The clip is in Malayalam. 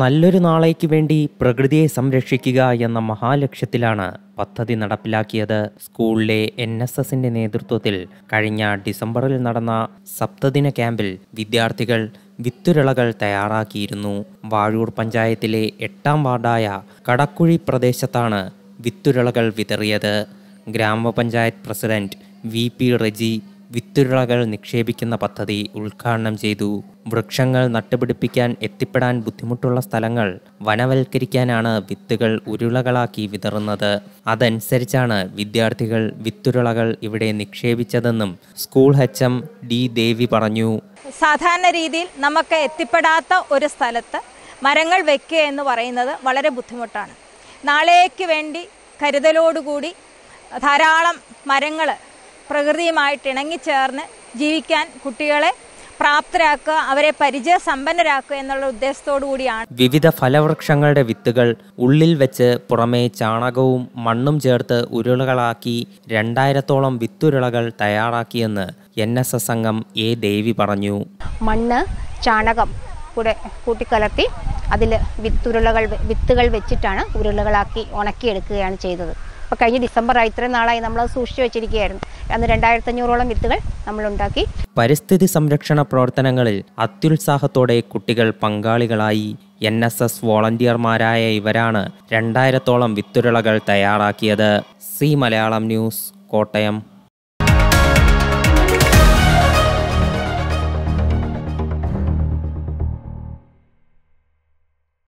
നല്ലൊരു നാളേക്ക് വേണ്ടി പ്രകൃതിയെ സംരക്ഷിക്കുക എന്ന മഹാലക്ഷ്യത്തിലാണ് പദ്ധതി നടപ്പിലാക്കിയത് സ്കൂളിലെ എൻ എസ് എസിന്റെ നേതൃത്വത്തിൽ കഴിഞ്ഞ ഡിസംബറിൽ നടന്ന സപ്തദിന ക്യാമ്പിൽ വിദ്യാർത്ഥികൾ വിത്തുരളകൾ തയ്യാറാക്കിയിരുന്നു വാഴൂർ പഞ്ചായത്തിലെ എട്ടാം വാർഡായ കടക്കുഴി പ്രദേശത്താണ് വിത്തുരളകൾ വിതറിയത് ഗ്രാമപഞ്ചായത്ത് പ്രസിഡന്റ് വി പി റെജി വിത്തുരുളകൾ നിക്ഷേപിക്കുന്ന പദ്ധതി ഉദ്ഘാടനം ചെയ്തു വൃക്ഷങ്ങൾ നട്ടുപിടിപ്പിക്കാൻ എത്തിപ്പെടാൻ ബുദ്ധിമുട്ടുള്ള സ്ഥലങ്ങൾ വനവൽക്കരിക്കാനാണ് വിത്തുകൾ ഉരുളകളാക്കി വിതറുന്നത് അതനുസരിച്ചാണ് വിദ്യാർത്ഥികൾ വിത്തുരുളകൾ ഇവിടെ നിക്ഷേപിച്ചതെന്നും school H M D Devi പറഞ്ഞു സാധാരണ രീതിയിൽ നമുക്ക് എത്തിപ്പെടാത്ത ഒരു സ്ഥലത്ത് മരങ്ങൾ വെക്കുക എന്ന് പറയുന്നത് വളരെ ബുദ്ധിമുട്ടാണ് നാളേക്ക് വേണ്ടി കരുതലോടുകൂടി ധാരാളം മരങ്ങൾ പ്രകൃതിയുമായിട്ട് ഇണങ്ങിച്ചേർന്ന് ജീവിക്കാൻ കുട്ടികളെ പ്രാപ്തരാക്കുക അവരെ പരിചയ സമ്പന്നരാക്കുക എന്നുള്ള ഉദ്ദേശത്തോടു കൂടിയാണ് വിവിധ ഫലവൃക്ഷങ്ങളുടെ വിത്തുകൾ ഉള്ളിൽ വെച്ച് പുറമേ ചാണകവും മണ്ണും ചേർത്ത് ഉരുളകളാക്കി രണ്ടായിരത്തോളം വിത്തുരുളകൾ തയ്യാറാക്കിയെന്ന് എൻ എസ് എസ് അംഗം എ ദേവി പറഞ്ഞു മണ്ണ് ചാണകം കൂടെ കൂട്ടിക്കലർത്തി അതിൽ വിത്തുരുളകൾ വിത്തുകൾ വെച്ചിട്ടാണ് ഉരുളകളാക്കി ഉണക്കിയെടുക്കുകയാണ് ചെയ്തത് അപ്പം കഴിഞ്ഞ ഡിസംബറായി ഇത്രയും നാളായി അത് സൂക്ഷിച്ചു വെച്ചിരിക്കുകയായിരുന്നു അന്ന് അഞ്ഞൂറോളം വിത്തുകൾ ഉണ്ടാക്കി പരിസ്ഥിതി സംരക്ഷണ പ്രവർത്തനങ്ങളിൽ അത്യുത്സാഹത്തോടെ കുട്ടികൾ പങ്കാളികളായി എൻ എസ് എസ് വോളണ്ടിയർമാരായ ഇവരാണ് രണ്ടായിരത്തോളം വിത്തുരളകൾ തയ്യാറാക്കിയത് സി മലയാളം ന്യൂസ് കോട്ടയം